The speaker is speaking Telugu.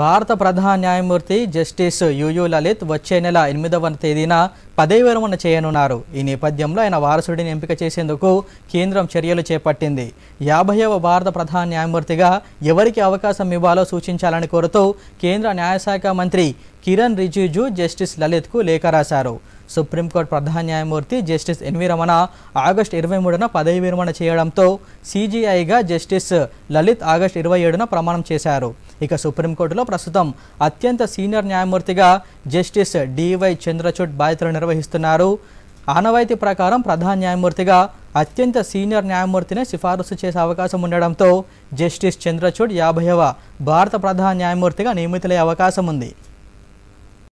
భారత ప్రధాన న్యాయమూర్తి జస్టిస్ యుయు లలిత్ వచ్చే నెల ఎనిమిదవ తేదీన పదవి విరమణ చేయనున్నారు ఈ నేపథ్యంలో ఆయన వారసుడిని ఎంపిక చేసేందుకు కేంద్రం చర్యలు చేపట్టింది యాభైవ భారత ప్రధాన న్యాయమూర్తిగా ఎవరికి అవకాశం ఇవ్వాలో సూచించాలని కోరుతూ కేంద్ర న్యాయశాఖ మంత్రి కిరణ్ రిజిజు జస్టిస్ లలిత్కు లేఖ రాశారు సుప్రీంకోర్టు ప్రధాన న్యాయమూర్తి జస్టిస్ ఎన్వి రమణ ఆగస్టు ఇరవై మూడున పదవి విరమణ చేయడంతో సీజీఐగా జస్టిస్ లలిత్ ఆగస్టు ఇరవై ఏడున ప్రమాణం చేశారు ఇక సుప్రీంకోర్టులో ప్రస్తుతం అత్యంత సీనియర్ న్యాయమూర్తిగా జస్టిస్ డివై చంద్రచూడ్ బాధ్యతలు నిర్వహిస్తున్నారు ఆనవాయితీ ప్రకారం ప్రధాన న్యాయమూర్తిగా అత్యంత సీనియర్ న్యాయమూర్తినే సిఫారసు చేసే అవకాశం ఉండడంతో జస్టిస్ చంద్రచూడ్ యాభైవ భారత ప్రధాన న్యాయమూర్తిగా నియమితులయ్యే అవకాశం ఉంది